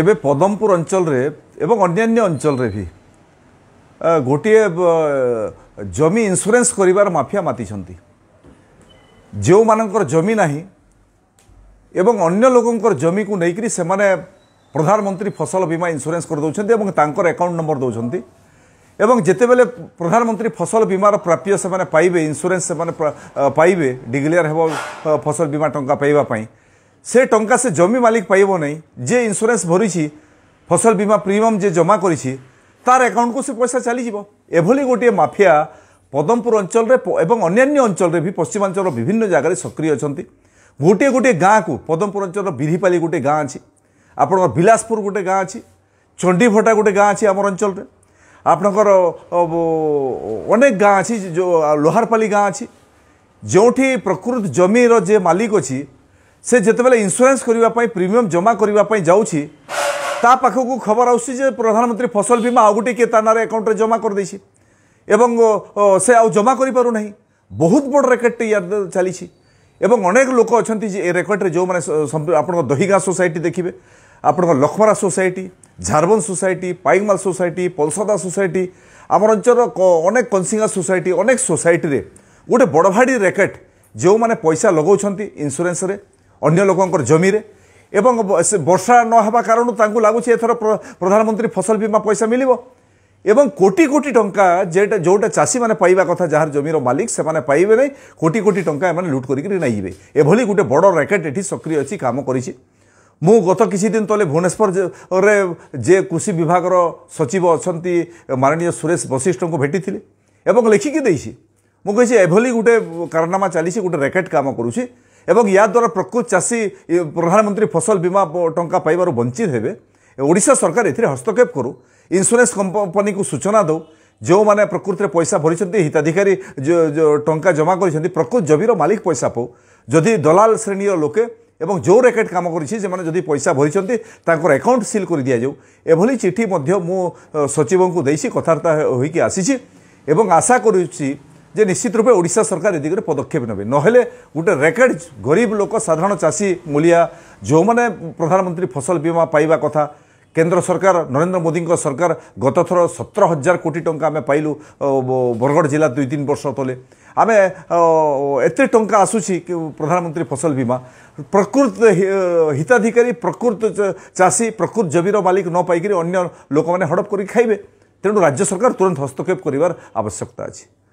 এবে পদমপুর অঞ্চলরে এবং অন্যান্য অঞ্চলরে ভি গোটিয়ে জমি ইন্সুরেন্স করিবার মাফিয়া মাতিছন্তি ଯେଉଁମାନଙ୍କର ଜମି ନାହିଁ ଏବଂ ଅନ୍ୟ ଲୋକଙ୍କର ଜମିକୁ ନେଇକରି ସେମାନେ ପ୍ରଧାନମନ୍ତ୍ରୀ ଫସଲ ବୀମା ଇନ୍ସୁରାନ୍ସ କରିଦେଉଛନ୍ତି ଏବଂ ତାଙ୍କର ଆକାଉଣ୍ଟ ନମ୍ବର ଦେଉଛନ୍ତି ଏବଂ ଯେତେବେଳେ ପ୍ରଧାନମନ୍ତ୍ରୀ ଫସଲ ବୀମାର ପ୍ରାପ୍ୟ ସେମାନେ ପାଇବେ ଇନ୍ସୁରାନ୍ସ ସେମାନେ ପାଇବେ ଡିକ୍ଲେୟାର ହେବ ଫସଲ ବୀମା ଟଙ୍କା ପାଇବା ପାଇଁ সে টঙ্কা সে জমি মালিক পাইব নাই যে ইন্সুরেন্স ভরিছি ফসল বীমা প্রিমিয়াম যে জমা করেছি তার আকাউন্টকু সে পয়সা চালি যাব এভাবে গোটিয়ে মাফিয়া পদমপুর অঞ্চলের এবং অন্যান্য অঞ্চলের বি পশ্চিমাঞ্চল বিভিন্ন জায়গায় সক্রিয় অনেক গোটিয়ে গোটিয়ে গাঁকু পদমপুর অঞ্চলের বিধিপালি গোটে গাঁ আছে আপনার বিলাসপুর গোটে গাঁ আছে চণ্ডীভটা গোটে গাঁ আছে আমার অঞ্চলের আপনার অনেক গাঁ আছে লোহারপালি গাঁ আছে যেটি প্রকৃত জমির যে মালিক অনেক ସେ ଯେତେବେଳେ ଇନ୍ସୁରାନ୍ସ କରିବା ପାଇଁ ପ୍ରିମିୟମ୍ ଜମା କରିବା ପାଇଁ ଯାଉଛି ତା ପାଖକୁ ଖବର ଆସୁଛି ଯେ ପ୍ରଧାନମନ୍ତ୍ରୀ ଫସଲ ବୀମା ଆଉ ଗୋଟିଏ କିଏ ତା ନାଁରେ ଆକାଉଣ୍ଟରେ ଜମା କରିଦେଇଛି ଏବଂ ସେ ଆଉ ଜମା କରିପାରୁନାହିଁ ବହୁତ ବଡ଼ ରେକେଟ୍ଟି ୟାର ଚାଲିଛି ଏବଂ ଅନେକ ଲୋକ ଅଛନ୍ତି ଯେ ଏ ରେକେଟ୍ରେ ଯେଉଁମାନେ ଆପଣଙ୍କ ଦହିଗାଁ ସୋସାଇଟି ଦେଖିବେ ଆପଣଙ୍କ Laxmara society Jharaban society Paikmal society Palsada society আমার অঞ্চল অনেক কনসিঙ্গা সোসাইটি অনেক সোসাইটি গোটে বড় ভাড়ি রেকেট যে পয়সা লগাউছেন ইন্সুরান্সরে ଅନ୍ୟ ଲୋକଙ୍କର ଜମିରେ ଏବଂ ବର୍ଷା ନ ହେବା କାରଣରୁ ତାଙ୍କୁ ଲାଗୁଛି ଏଥର ପ୍ରଧାନମନ୍ତ୍ରୀ ଫସଲ ବୀମା ପଇସା ମିଳିବ ଏବଂ କୋଟି କୋଟି ଟଙ୍କା ଯେଟା ଯେଉଁଟା ଚାଷୀମାନେ ପାଇବା କଥା ଯାହାର ଜମିର ମାଲିକ ସେମାନେ ପାଇବେ ନାହିଁ କୋଟି କୋଟି ଟଙ୍କା ଏମାନେ ଲୁଟ୍ କରିକିରି ନେଇଯିବେ ଏଭଳି ଗୋଟେ ବଡ଼ ରାକେଟ୍ ଏଠି ସକ୍ରିୟ ଅଛି କାମ କରିଛି ମୁଁ ଗତ କିଛି ଦିନ ତଳେ ଭୁବନେଶ୍ୱରରେ ଯେ କୃଷି ବିଭାଗର ସଚିବ ଅଛନ୍ତି ମାନନୀୟ ସୁରେଶ ବଶିଷ୍ଠଙ୍କୁ ଭେଟିଥିଲି ଏବଂ ଲେଖିକି ଦେଇଛି ମୁଁ କହିଛି ଏଭଳି ଗୋଟେ କାରନାମା ଚାଲିଛି ଗୋଟେ ରାକେଟ୍ କାମ କରୁଛି এবং ইয়াদ্বারা প্রকৃত চাষী প্রধানমন্ত্রী ফসল বীমা টঙ্কা পাইবার বঞ্চিত হবে ওড়শা সরকার এতে হস্তক্ষেপ করু ইন্সুরান্স কোম্পানি সূচনা দেউ ଯେଉଁମାନେ ପ୍ରକୃତିରେ ପଇସା ଭରିଛନ୍ତି ହିତାଧିକାରୀ ଟଙ୍କା ଜମା କରିଛନ୍ତି ପ୍ରକୃତ ଜମିର ମାଲିକ ପଇସା ପାଉ ଯଦି ଦଲାଲ ଶ୍ରେଣୀର ଲୋକେ ଏବଂ ଯେଉଁ ରେକେଟ୍ କାମ କରିଛି ସେମାନେ ଯଦି ପଇସା ଭରିଛନ୍ତି ତାଙ୍କର ଆକାଉଣ୍ଟ ସିଲ୍ କରି ଦିଆଯାଉ ଏଭଳି ଚିଠି ମଧ୍ୟ ମୁଁ ସଚିବଙ୍କୁ ଦେଇଛି କଥାବାର୍ତ୍ତା ହୋଇକି ଆସିଛି ଏବଂ ଆଶା କରୁଛି যে নিশ্চিত রূপে ওড়শা সরকার এদিকে পদক্ষেপ নেবে নহলে গোটে রেকর্ড গরিব লোক সাধারণ চাষী মূলিয়া যে প্রধানমন্ত্রী ফসল বীমা পাইবা কথা কেন্দ্র সরকার নরেন্দ্র মোদী সরকার গতথর সতর হাজার কোটি টঙ্কা আমি পাইলু বরগড় জেলা দুই তিন বর্ষ তলে আমি এত টঙ্কা আসুছি প্রধানমন্ত্রী ফসল বীমা প্রকৃত হিতাধিকারী প্রকৃত চাষী প্রকৃত জমির মালিক ন পাইকি অন্য লোক মানে হড়প করি খাইবে তেমন রাজ্য সরকার তুরন্ত হস্তক্ষেপ করিবার আবশ্যকতা আছে